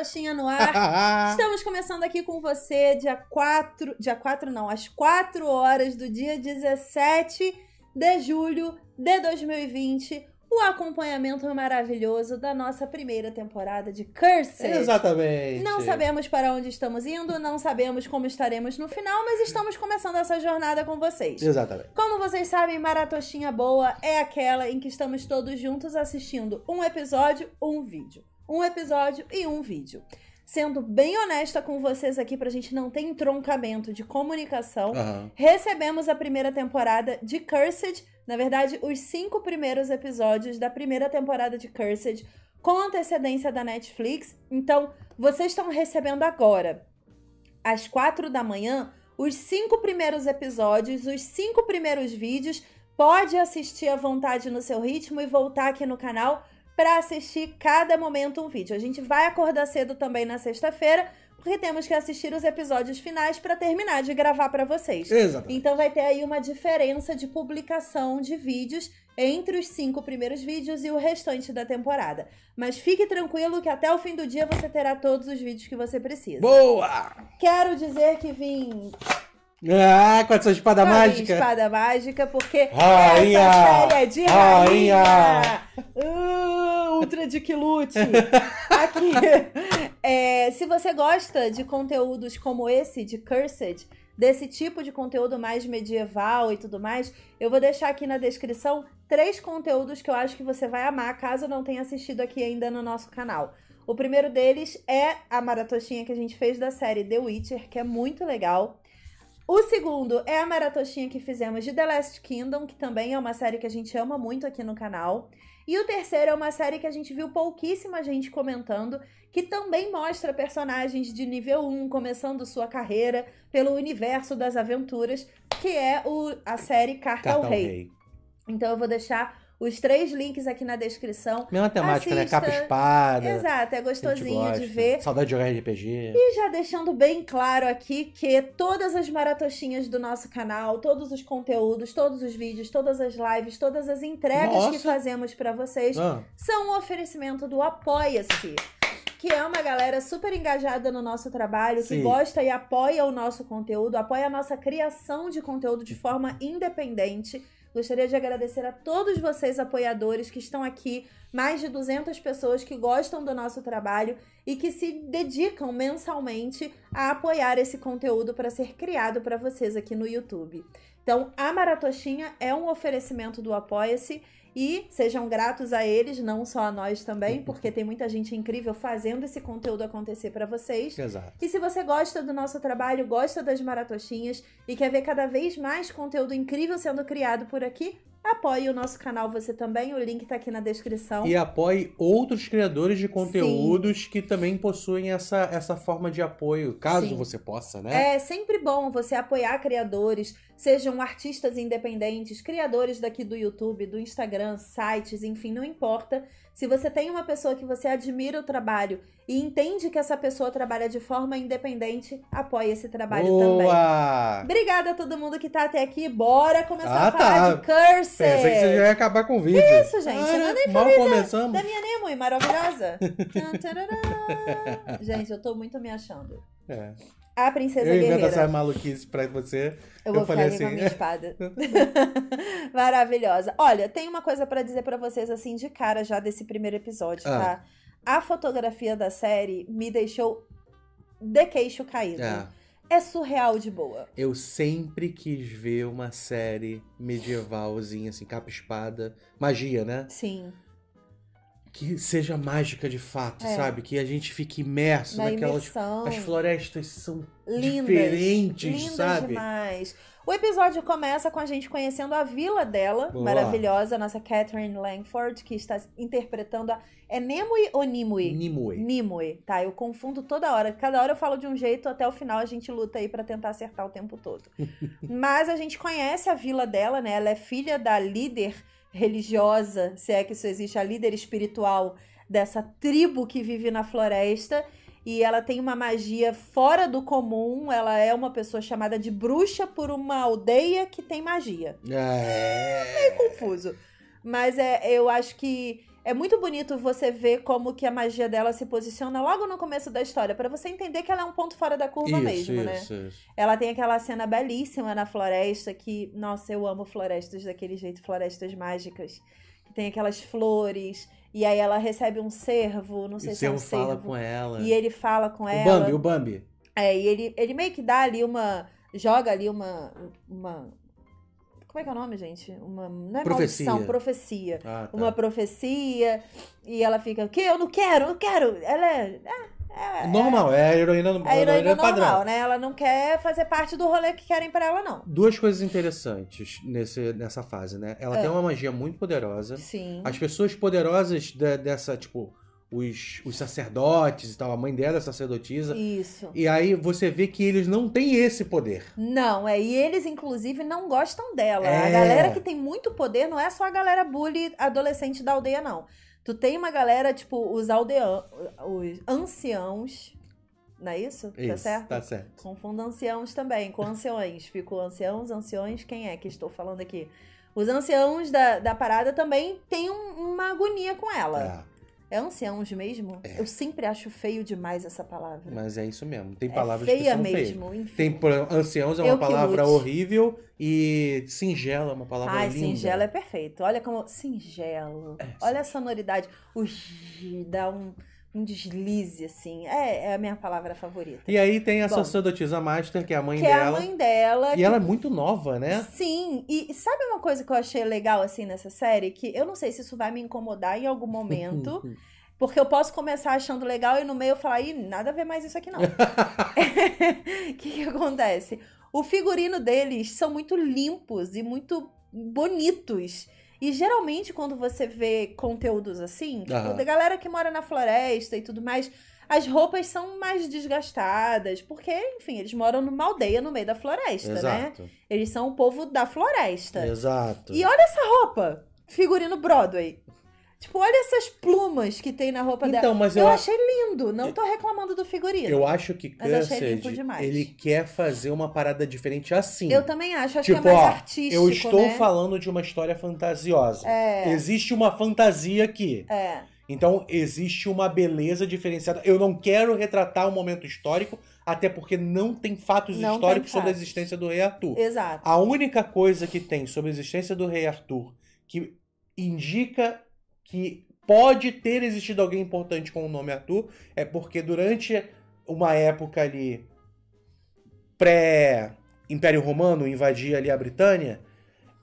Trouxinha no ar. Estamos começando aqui com você, dia 4. Dia 4, não, às 4 horas do dia 17 de julho de 2020. O acompanhamento maravilhoso da nossa primeira temporada de Curse. Exatamente. Não sabemos para onde estamos indo, não sabemos como estaremos no final, mas estamos começando essa jornada com vocês. Exatamente. Como vocês sabem, Maratostinha Boa é aquela em que estamos todos juntos assistindo um episódio ou um vídeo um episódio e um vídeo. Sendo bem honesta com vocês aqui, pra gente não ter entroncamento de comunicação, uhum. recebemos a primeira temporada de Cursed. Na verdade, os cinco primeiros episódios da primeira temporada de Cursed com antecedência da Netflix. Então, vocês estão recebendo agora, às quatro da manhã, os cinco primeiros episódios, os cinco primeiros vídeos. Pode assistir à vontade no seu ritmo e voltar aqui no canal para assistir cada momento um vídeo. A gente vai acordar cedo também na sexta-feira, porque temos que assistir os episódios finais para terminar de gravar para vocês. Exatamente. Então vai ter aí uma diferença de publicação de vídeos entre os cinco primeiros vídeos e o restante da temporada. Mas fique tranquilo que até o fim do dia você terá todos os vídeos que você precisa. Boa! Quero dizer que vim ah, com a sua espada Carinha, mágica. espada mágica, porque rainha, essa série é de rainha. rainha. Uh, ultra de lute. Aqui. É, se você gosta de conteúdos como esse, de Cursed, desse tipo de conteúdo mais medieval e tudo mais, eu vou deixar aqui na descrição três conteúdos que eu acho que você vai amar, caso não tenha assistido aqui ainda no nosso canal. O primeiro deles é a maratoxinha que a gente fez da série The Witcher, que é muito legal. O segundo é a maratoxinha que fizemos de The Last Kingdom, que também é uma série que a gente ama muito aqui no canal. E o terceiro é uma série que a gente viu pouquíssima gente comentando, que também mostra personagens de nível 1 começando sua carreira pelo universo das aventuras, que é o, a série Carta, Carta ao Rei. Rei. Então eu vou deixar os três links aqui na descrição. Mesma temática, Assista. né? Capa espada. Exato, é gostosinho de ver. Saudade de jogar RPG. E já deixando bem claro aqui que todas as maratoxinhas do nosso canal, todos os conteúdos, todos os vídeos, todas as lives, todas as entregas Nossa. que fazemos para vocês ah. são um oferecimento do Apoia-se que é uma galera super engajada no nosso trabalho, Sim. que gosta e apoia o nosso conteúdo, apoia a nossa criação de conteúdo de forma independente. Gostaria de agradecer a todos vocês apoiadores que estão aqui, mais de 200 pessoas que gostam do nosso trabalho e que se dedicam mensalmente a apoiar esse conteúdo para ser criado para vocês aqui no YouTube. Então, a Maratoxinha é um oferecimento do Apoia-se e sejam gratos a eles, não só a nós também, porque tem muita gente incrível fazendo esse conteúdo acontecer para vocês. Exato. E se você gosta do nosso trabalho, gosta das maratoxinhas e quer ver cada vez mais conteúdo incrível sendo criado por aqui, Apoie o nosso canal você também, o link tá aqui na descrição. E apoie outros criadores de conteúdos Sim. que também possuem essa, essa forma de apoio, caso Sim. você possa, né? É sempre bom você apoiar criadores, sejam artistas independentes, criadores daqui do YouTube, do Instagram, sites, enfim, não importa. Se você tem uma pessoa que você admira o trabalho e entende que essa pessoa trabalha de forma independente, apoie esse trabalho Boa! também. Obrigada a todo mundo que tá até aqui. Bora começar ah, a falar tá. de curse Pensa é, que você já ia acabar com o vídeo. Isso, gente. Cara, ah, eu né? mal começamos. Da minha Nemo, maravilhosa. gente, eu tô muito me achando. É. A princesa guerreira. Eu invento essa maluquice pra você. Eu, eu vou falei assim. com a minha espada. Maravilhosa. Olha, tem uma coisa para dizer para vocês, assim, de cara já desse primeiro episódio, ah. tá? A fotografia da série me deixou de queixo caído. É é surreal de boa. Eu sempre quis ver uma série medievalzinha, assim, capa-espada. Magia, né? Sim que seja mágica de fato, é. sabe? Que a gente fique imerso Na naquelas. Imersão. As florestas são lindas, diferentes, lindas sabe? Demais. O episódio começa com a gente conhecendo a vila dela, Boa. maravilhosa, nossa Catherine Langford, que está interpretando a. É Nemue ou Nimue? Nimue. Nimue, tá? Eu confundo toda hora. Cada hora eu falo de um jeito, até o final a gente luta aí para tentar acertar o tempo todo. Mas a gente conhece a vila dela, né? Ela é filha da líder religiosa, se é que isso existe, a líder espiritual dessa tribo que vive na floresta. E ela tem uma magia fora do comum. Ela é uma pessoa chamada de bruxa por uma aldeia que tem magia. É, é meio confuso. Mas é, eu acho que é muito bonito você ver como que a magia dela se posiciona logo no começo da história, para você entender que ela é um ponto fora da curva isso, mesmo, né? isso, né? Isso. Ela tem aquela cena belíssima na floresta que, nossa, eu amo florestas daquele jeito, florestas mágicas, que tem aquelas flores. E aí ela recebe um servo, não sei e se é um servo. fala com ela. E ele fala com o ela. O Bambi, o Bambi. É, e ele, ele meio que dá ali uma joga ali uma, uma como é que é o nome, gente? Uma, não é profecia. maldição, profecia. Ah, tá. Uma profecia. E ela fica, o quê? Eu não quero, eu não quero. Ela é. é, é, é. normal, é a heroína, a heroína, heroína é normal, padrão. né? Ela não quer fazer parte do rolê que querem para ela, não. Duas coisas interessantes nesse, nessa fase, né? Ela é. tem uma magia muito poderosa. Sim. As pessoas poderosas de, dessa, tipo, os, os sacerdotes e tal. A mãe dela é sacerdotisa. Isso. E aí você vê que eles não têm esse poder. Não, é. E eles, inclusive, não gostam dela. É. A galera que tem muito poder não é só a galera bully adolescente da aldeia, não. Tu tem uma galera, tipo, os aldeãos, os anciãos. Não é isso? Tá isso tá certo? Tá certo. Confundo anciãos também com anciões. Fico anciãos, anciões, quem é que estou falando aqui? Os anciãos da, da parada também têm um, uma agonia com ela. É. É anciãos mesmo? É. Eu sempre acho feio demais essa palavra. Mas é isso mesmo. Tem é palavras é que são mesmo, feias. Enfim. Tem anciãos é uma Eu palavra horrível e singela é uma palavra Ai, linda. Ah, singela é perfeito. Olha como singelo. É, Olha sim. a sonoridade. O g dá um um deslize, assim. É, é, a minha palavra favorita. E aí tem a Bom, sacerdotisa Master, que é a mãe que dela. Que é a mãe dela. E que... ela é muito nova, né? Sim. E sabe uma coisa que eu achei legal, assim, nessa série? Que eu não sei se isso vai me incomodar em algum momento. porque eu posso começar achando legal e no meio falar, ih, nada a ver mais isso aqui não. O que, que acontece? O figurino deles são muito limpos e muito bonitos. E geralmente, quando você vê conteúdos assim, tipo, uhum. da galera que mora na floresta e tudo mais, as roupas são mais desgastadas, porque, enfim, eles moram numa aldeia no meio da floresta, né? Exato. né? Eles são o povo da floresta. Exato. E olha essa roupa! Figurino Broadway. Tipo, olha essas plumas que tem na roupa então, dela. Mas eu, eu achei lindo. Não tô reclamando do figurino. Eu acho que Câncer, ele quer fazer uma parada diferente assim. Eu também acho. Acho tipo, que é tipo, mais ó, artístico, Eu estou né? falando de uma história fantasiosa. É. Existe uma fantasia aqui. É. Então, existe uma beleza diferenciada. Eu não quero retratar um momento histórico, até porque não tem fatos não históricos tem fatos. sobre a existência do rei Arthur. Exato. A única coisa que tem sobre a existência do rei Arthur que indica que pode ter existido alguém importante com o nome Arthur, é porque durante uma época ali pré-Império Romano invadir ali a Britânia,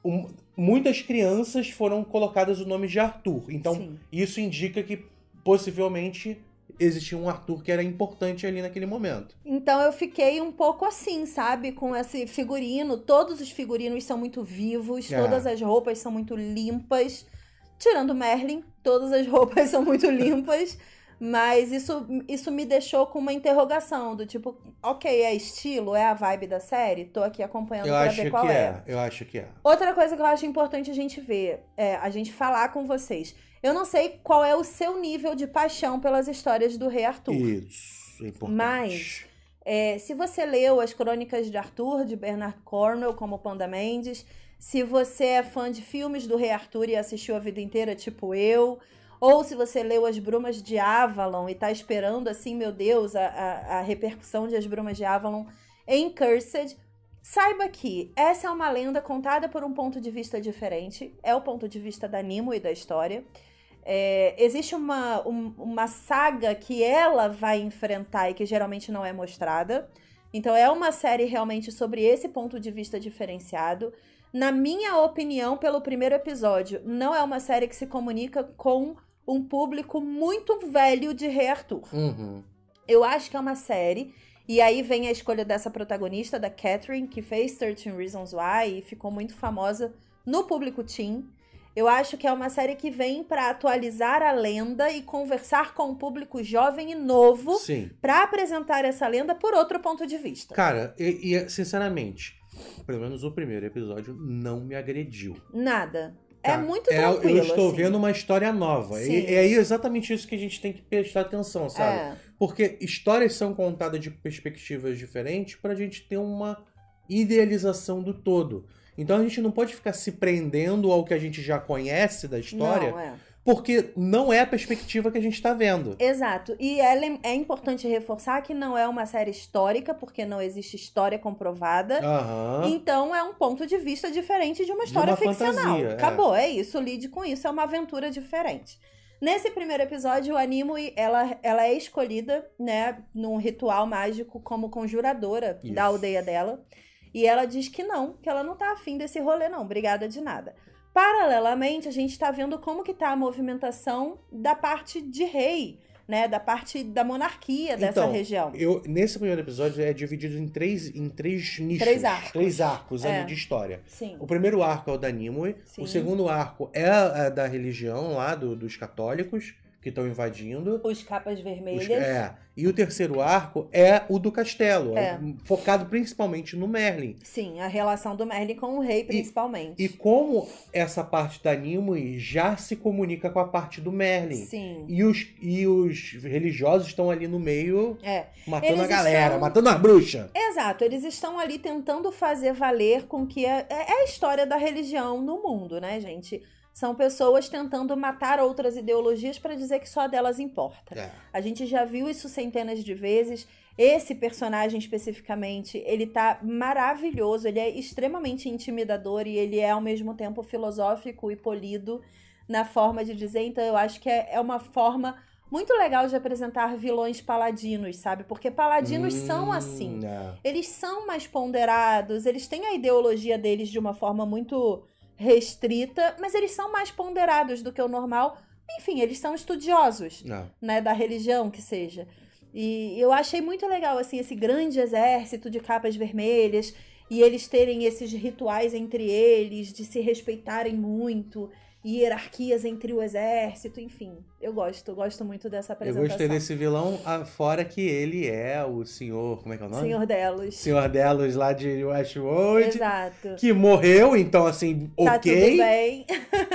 um, muitas crianças foram colocadas o nome de Arthur. Então, Sim. isso indica que possivelmente existia um Arthur que era importante ali naquele momento. Então eu fiquei um pouco assim, sabe? Com esse figurino. Todos os figurinos são muito vivos, é. todas as roupas são muito limpas. Tirando Merlin, todas as roupas são muito limpas. Mas isso, isso me deixou com uma interrogação do tipo, ok, é estilo, é a vibe da série? Tô aqui acompanhando eu pra ver qual é. é. Eu acho que é. Outra coisa que eu acho importante a gente ver, é a gente falar com vocês. Eu não sei qual é o seu nível de paixão pelas histórias do Rei Arthur. Isso, é importante. Mas, é, se você leu as Crônicas de Arthur, de Bernard Cornwell, como Panda Mendes, se você é fã de filmes do Rei Arthur e assistiu a vida inteira, tipo eu, ou se você leu As Brumas de Avalon e tá esperando, assim, meu Deus, a, a, a repercussão de As Brumas de Avalon em Cursed, saiba que essa é uma lenda contada por um ponto de vista diferente. É o ponto de vista da Nimo e da história. É, existe uma, um, uma saga que ela vai enfrentar e que geralmente não é mostrada. Então é uma série realmente sobre esse ponto de vista diferenciado. Na minha opinião, pelo primeiro episódio, não é uma série que se comunica com um público muito velho de Rei Arthur. Uhum. Eu acho que é uma série. E aí vem a escolha dessa protagonista, da Catherine, que fez 13 Reasons Why e ficou muito famosa no público teen. Eu acho que é uma série que vem para atualizar a lenda e conversar com o um público jovem e novo para apresentar essa lenda por outro ponto de vista. Cara, e, e sinceramente, pelo menos o primeiro episódio não me agrediu. Nada. É tá. É muito tranquilo. É, eu estou assim. vendo uma história nova. Sim. E, é exatamente isso que a gente tem que prestar atenção, sabe? É. Porque histórias são contadas de perspectivas diferentes para a gente ter uma idealização do todo. Então a gente não pode ficar se prendendo ao que a gente já conhece da história. Não, é. Porque não é a perspectiva que a gente está vendo. Exato. E é, é, importante reforçar que não é uma série histórica, porque não existe história comprovada. Uhum. Então é um ponto de vista diferente de uma história de uma ficcional. Fantasia, é. Acabou, é. é isso. Lide com isso, é uma aventura diferente. Nesse primeiro episódio, o Animo ela, ela é escolhida, né, num ritual mágico como conjuradora isso. da aldeia dela. E ela diz que não, que ela não tá afim desse rolê, não. Obrigada de nada. Paralelamente, a gente está vendo como que tá a movimentação da parte de rei, né? Da parte da monarquia dessa então, região. Eu, nesse primeiro episódio é dividido em três, em três nichos. Três arcos. Três arcos é. de história. Sim. O primeiro arco é o da Nimue. Sim. O segundo arco é a, a da religião lá, do, dos católicos que estão invadindo. Os capas vermelhas. Os, é. E o terceiro arco é o do castelo, é. é. focado principalmente no Merlin. Sim, a relação do Merlin com o rei, principalmente. E, e, como essa parte da Nimue já se comunica com a parte do Merlin. Sim. E os, e os religiosos estão ali no meio, é. matando eles a galera, estão... matando as bruxas. Exato, eles estão ali tentando fazer valer com que... É, é, é a história da religião no mundo, né, gente? são pessoas tentando matar outras ideologias para dizer que só delas importa. É. A gente já viu isso centenas de vezes. Esse personagem especificamente, ele tá maravilhoso, ele é extremamente intimidador e ele é ao mesmo tempo filosófico e polido na forma de dizer. Então eu acho que é, é uma forma muito legal de apresentar vilões paladinos, sabe? Porque paladinos hum, são assim. É. Eles são mais ponderados, eles têm a ideologia deles de uma forma muito restrita, mas eles são mais ponderados do que o normal. Enfim, eles são estudiosos, Não. Ah. né, da religião que seja. E eu achei muito legal assim esse grande exército de capas vermelhas e eles terem esses rituais entre eles de se respeitarem muito hierarquias entre o exército, enfim. Eu gosto, gosto muito dessa apresentação. Eu gostei desse vilão, ah, fora que ele é o senhor, como é que é o nome? Senhor Delos. Senhor Delos lá de Westworld. Exato. Que morreu, então assim, tá ok. Tá tudo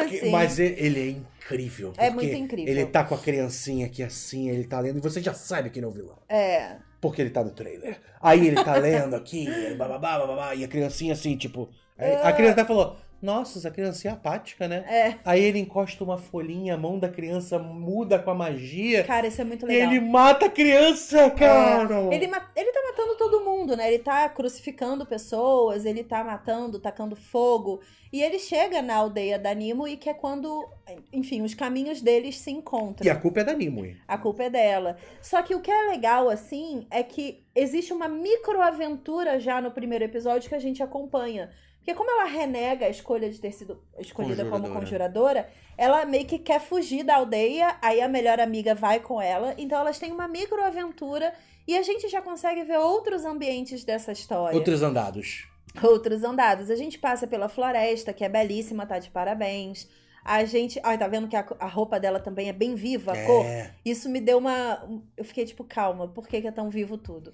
bem. mas ele é incrível. É muito incrível. Ele tá com a criancinha aqui assim, ele tá lendo, e você já sabe que ele é o vilão. É. Porque ele tá no trailer. Aí ele tá lendo aqui, babá, babá e a criancinha assim, tipo... A ah. criança até falou, nossa, essa criança é apática, né? É. Aí ele encosta uma folhinha, a mão da criança muda com a magia. Cara, isso é muito legal. E ele mata a criança, é. cara! É. Ele, ele tá matando todo mundo, né? Ele tá crucificando pessoas, ele tá matando, tacando fogo. E ele chega na aldeia da Nimue, que é quando, enfim, os caminhos deles se encontram. E a culpa é da Nimue. A culpa é dela. Só que o que é legal, assim, é que existe uma microaventura já no primeiro episódio que a gente acompanha porque como ela renega a escolha de ter sido escolhida conjuradora. como conjuradora, ela meio que quer fugir da aldeia, aí a melhor amiga vai com ela, então elas têm uma microaventura e a gente já consegue ver outros ambientes dessa história. Outros andados. Outros andados. A gente passa pela floresta, que é belíssima, tá de parabéns. A gente. Ai, tá vendo que a, a roupa dela também é bem viva, a é. cor? Isso me deu uma. Eu fiquei tipo, calma, por que, que é tão vivo tudo?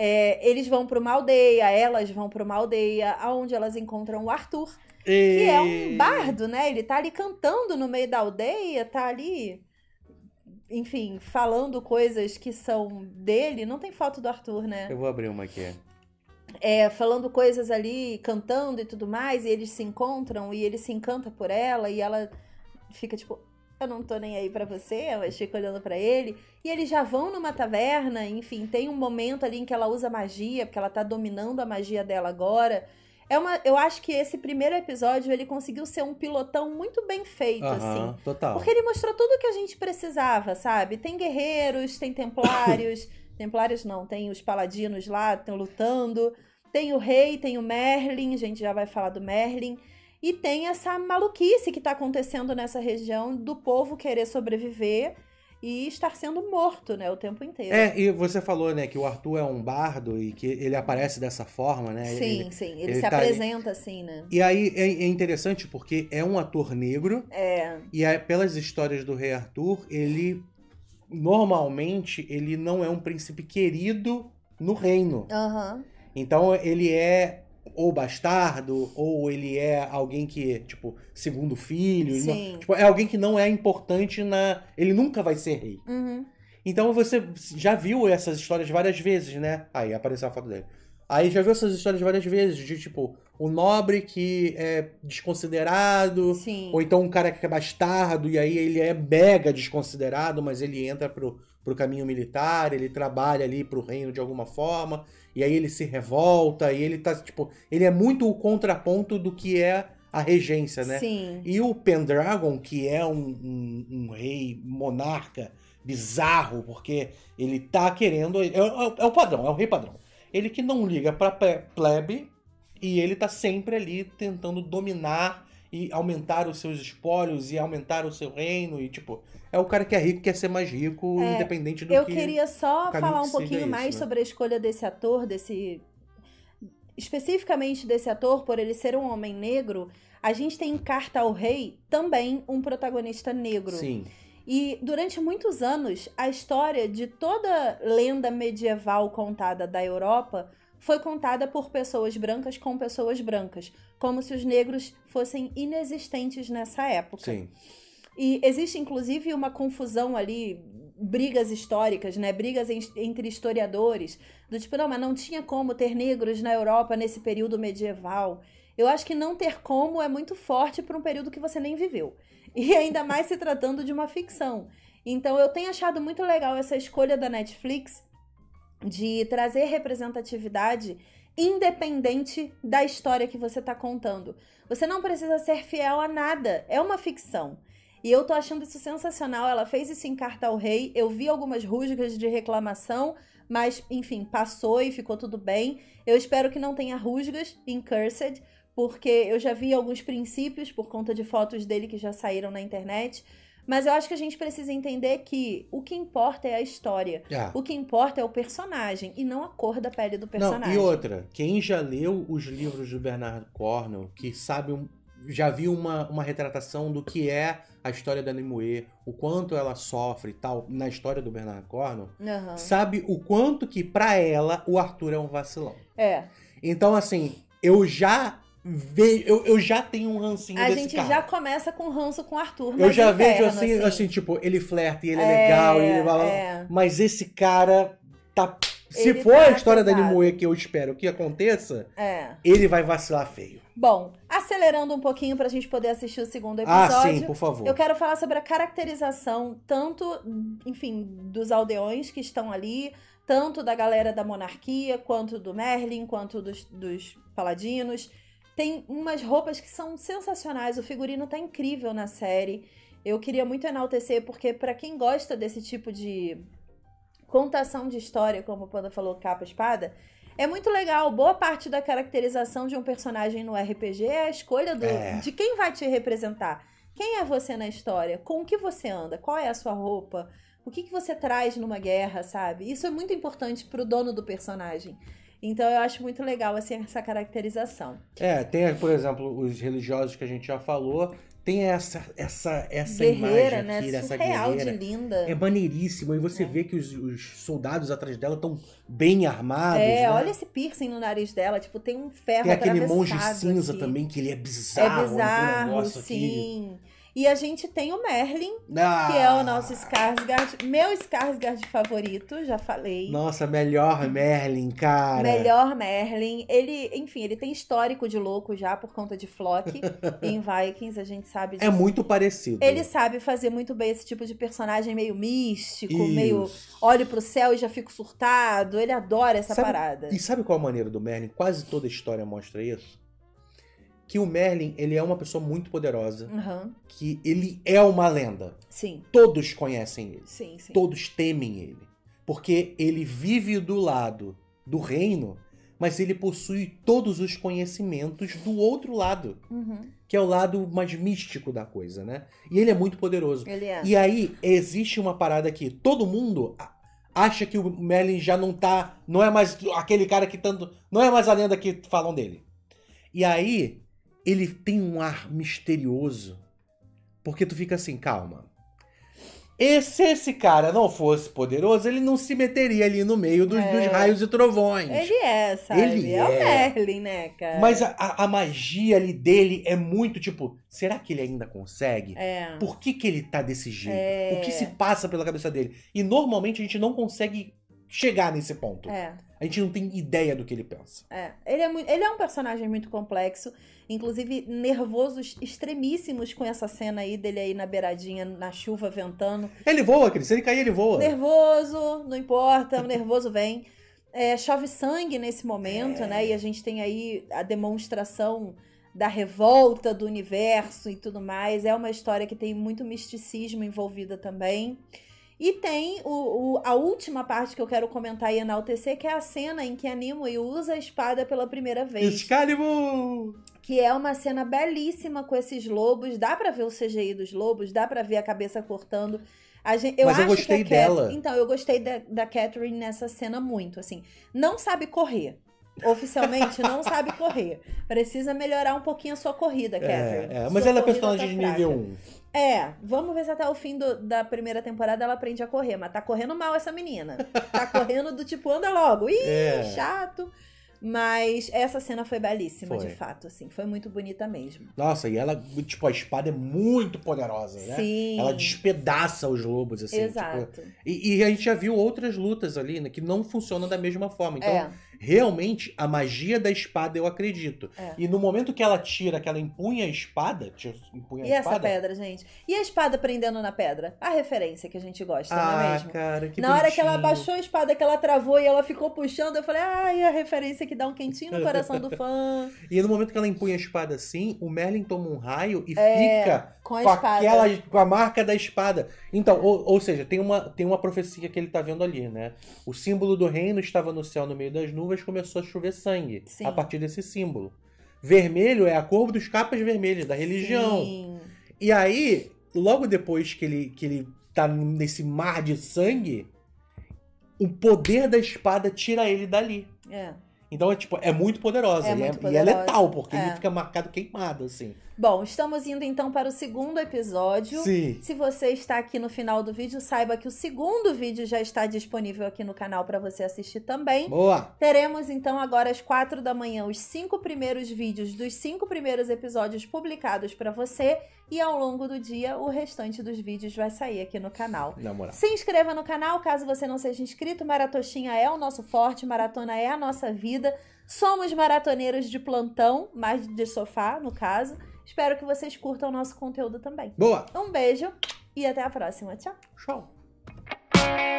É, eles vão para uma aldeia, elas vão para uma aldeia, aonde elas encontram o Arthur, e... que é um bardo, né? Ele tá ali cantando no meio da aldeia, tá ali, enfim, falando coisas que são dele. Não tem foto do Arthur, né? Eu vou abrir uma aqui. É, falando coisas ali, cantando e tudo mais, e eles se encontram e ele se encanta por ela e ela fica tipo, eu não tô nem aí para você, eu fico olhando para ele. E eles já vão numa taverna, enfim, tem um momento ali em que ela usa magia, porque ela tá dominando a magia dela agora. É uma, eu acho que esse primeiro episódio ele conseguiu ser um pilotão muito bem feito, uhum, assim. Total. Porque ele mostrou tudo o que a gente precisava, sabe? Tem guerreiros, tem templários. templários não, tem os paladinos lá, estão lutando. Tem o rei, tem o Merlin, a gente já vai falar do Merlin e tem essa maluquice que está acontecendo nessa região do povo querer sobreviver e estar sendo morto, né, o tempo inteiro. É, e você falou, né, que o Arthur é um bardo e que ele aparece dessa forma, né? Sim, ele, sim, ele, ele se tá... apresenta assim, né? E aí é, é, interessante porque é um ator negro. É. E aí, pelas histórias do rei Arthur, ele normalmente ele não é um príncipe querido no reino. Aham. Uhum. Então ele é ou bastardo, ou ele é alguém que, tipo, segundo filho. Não, tipo, é alguém que não é importante na. Ele nunca vai ser rei. Uhum. Então você já viu essas histórias várias vezes, né? Aí apareceu a foto dele. Aí já viu essas histórias várias vezes, de tipo, o nobre que é desconsiderado, Sim. ou então um cara que é bastardo, e aí ele é mega desconsiderado, mas ele entra pro, para o caminho militar, ele trabalha ali para o reino de alguma forma, e aí ele se revolta, e ele tá, tipo, ele é muito o contraponto do que é a regência, né? Sim. E o Pendragon, que é um, um, um rei monarca bizarro, porque ele tá querendo. É, é, é, o padrão, é o rei padrão. Ele que não liga para plebe e ele tá sempre ali tentando dominar e aumentar os seus espólios e aumentar o seu reino e, tipo, é o cara que é rico, quer ser mais rico, é, independente do eu que... Eu queria só falar um pouquinho isso, mais né? sobre a escolha desse ator, desse... Especificamente desse ator, por ele ser um homem negro, a gente tem em Carta ao Rei também um protagonista negro. Sim. E durante muitos anos, a história de toda lenda medieval contada da Europa foi contada por pessoas brancas com pessoas brancas, como se os negros fossem inexistentes nessa época. Sim. E existe, inclusive, uma confusão ali brigas históricas, né? Brigas entre historiadores, do tipo, não, mas não tinha como ter negros na Europa nesse período medieval. Eu acho que não ter como é muito forte para um período que você nem viveu. E ainda mais se tratando de uma ficção. Então eu tenho achado muito legal essa escolha da Netflix de trazer representatividade independente da história que você está contando. Você não precisa ser fiel a nada, é uma ficção. E eu tô achando isso sensacional. Ela fez isso em Carta ao Rei. Eu vi algumas rusgas de reclamação, mas enfim, passou e ficou tudo bem. Eu espero que não tenha rusgas em Cursed, porque eu já vi alguns princípios por conta de fotos dele que já saíram na internet. Mas eu acho que a gente precisa entender que o que importa é a história. Ah. O que importa é o personagem e não a cor da pele do personagem. Não, e outra, quem já leu os livros do Bernardo Cornell, que sabe, já viu uma, uma retratação do que é a história da Nimue, o quanto ela sofre e tal, na história do Bernard Corno uhum. sabe o quanto que, para ela, o Arthur é um vacilão. É. Então, assim, eu já vejo, eu, eu já tenho um rancinho a gente já começa com ranço com o Arthur. Eu já vejo assim, assim, assim, tipo, ele flerta e ele é, é legal, e ele lá, é. Mas esse cara tá se ele for tá a história da Nimue que eu espero que aconteça, é. ele vai vacilar feio. Bom, acelerando um pouquinho pra gente poder assistir o segundo episódio. Ah, sim, por favor. Eu quero falar sobre a caracterização, tanto, enfim, dos aldeões que estão ali, tanto da galera da monarquia, quanto do Merlin, quanto dos, dos paladinos. Tem umas roupas que são sensacionais, o figurino tá incrível na série. Eu queria muito enaltecer, porque para quem gosta desse tipo de contação de história, como o Panda falou, capa-espada, é muito legal. Boa parte da caracterização de um personagem no RPG é a escolha do, é. de quem vai te representar. Quem é você na história? Com o que você anda? Qual é a sua roupa? O que, que você traz numa guerra, sabe? Isso é muito importante pro dono do personagem. Então eu acho muito legal assim essa caracterização. É, tem, por exemplo, os religiosos que a gente já falou, tem essa essa essa guerreira, imagem aqui, né? essa guerreira. de linda. É maneiríssima e você é. vê que os, os, soldados atrás dela estão bem armados. É, né? olha esse piercing no nariz dela, tipo tem um ferro Tem aquele monge cinza aqui. também que ele é bizarro, é bizarro, né? um sim. Aqui. E a gente tem o Merlin, ah. que é o ah. nosso Skarsgård, meu Skarsgård favorito, já falei. Nossa, melhor Merlin, cara. Melhor Merlin. Ele, enfim, ele tem histórico de louco já por conta de Flock em Vikings, a gente sabe é disso. É muito parecido. Ele sabe fazer muito bem esse tipo de personagem meio místico, Isso. meio olho pro céu e já fico surtado. Ele adora essa sabe, parada. E sabe qual é a maneira do Merlin? Quase toda a história mostra isso que o Merlin, ele é uma pessoa muito poderosa. Uhum. Que ele é uma lenda. Sim. Todos conhecem ele. Sim, sim. Todos temem ele. Porque ele vive do lado do reino, mas ele possui todos os conhecimentos do outro lado. Uhum. Que é o lado mais místico da coisa, né? E ele é muito poderoso. Ele é. E aí, existe uma parada que todo mundo acha que o Merlin já não tá... Não é mais aquele cara que tanto... Não é mais a lenda que falam dele. E aí, ele tem um ar misterioso. Porque tu fica assim, calma. E se esse cara não fosse poderoso, ele não se meteria ali no meio dos, é. dos raios e trovões. Ele é, sabe? Ele é, o é. Merlin, né, cara? Mas a, a, a, magia ali dele é muito tipo, será que ele ainda consegue? É. Por que, que ele tá desse jeito? É. O que se passa pela cabeça dele? E normalmente a gente não consegue chegar nesse ponto. É. A gente não tem ideia do que ele pensa. É. Ele é, muito, ele é um personagem muito complexo, inclusive nervosos extremíssimos com essa cena aí dele aí na beiradinha, na chuva, ventando. Ele voa, Cris. Se ele cair, ele voa. Nervoso, não importa, o nervoso vem. É, chove sangue nesse momento, é. né? E a gente tem aí a demonstração da revolta do universo e tudo mais. É uma história que tem muito misticismo envolvida também. E tem o, o, a última parte que eu quero comentar e enaltecer, que é a cena em que a Nimue usa a espada pela primeira vez. Excalibur! Que é uma cena belíssima com esses lobos. Dá para ver o CGI dos lobos, dá para ver a cabeça cortando. A gente, eu Mas eu gostei dela. Então, eu gostei da, da Catherine nessa cena muito, assim. Não sabe correr, oficialmente não sabe correr. Precisa melhorar um pouquinho a sua corrida, é, Catherine. É, é, mas sua ela é tá personagem tá de nível 1. É, vamos ver se até o fim do, da primeira temporada ela aprende a correr, mas tá correndo mal essa menina. Tá correndo do tipo, anda logo, ih, é. chato. Mas essa cena foi belíssima, foi. de fato, assim. Foi muito bonita mesmo. Nossa, e ela, tipo, a espada é muito poderosa, né? Sim. Ela despedaça os lobos, assim. Tipo, Exato. Tipo, e, e, a gente já viu outras lutas ali, né? Que não funcionam da mesma forma. Então, é. realmente, a magia da espada eu acredito. É. E no momento que ela tira, que ela empunha a espada... Tira, empunha e a essa pedra, gente? E a espada prendendo na pedra? A referência que a gente gosta, ah, não é ah, mesmo? cara, que Na bonitinho. hora que ela abaixou a espada, que ela travou e ela ficou puxando, eu falei, ai, ah, a referência que dá um quentinho no coração do fã. e no momento que ela empunha a espada assim, o Merlin toma um raio e é, fica com, a, com aquela, com a marca da espada. Então, ou, ou, seja, tem uma, tem uma profecia que ele tá vendo ali, né? O símbolo do reino estava no céu no meio das nuvens, começou a chover sangue Sim. a partir desse símbolo. Vermelho é a cor dos capas vermelhas, da religião. Sim. E aí, logo depois que ele, que ele tá nesse mar de sangue, o poder da espada tira ele dali. É. Então, é, tipo, é muito poderosa. É, é muito e, é, poderosa. e, é, letal, porque ele é. fica marcado queimado, assim. Bom, estamos indo então para o segundo episódio. Sim. Se você está aqui no final do vídeo, saiba que o segundo vídeo já está disponível aqui no canal para você assistir também. Boa! Teremos então agora às quatro da manhã os cinco primeiros vídeos dos cinco primeiros episódios publicados para você e ao longo do dia o restante dos vídeos vai sair aqui no canal. Na moral. Se inscreva no canal caso você não seja inscrito. Maratoxinha é o nosso forte, maratona é a nossa vida. Somos maratoneiros de plantão, mais de sofá, no caso. Espero que vocês curtam o nosso conteúdo também. Boa! Um beijo e até a próxima. Tchau! Tchau!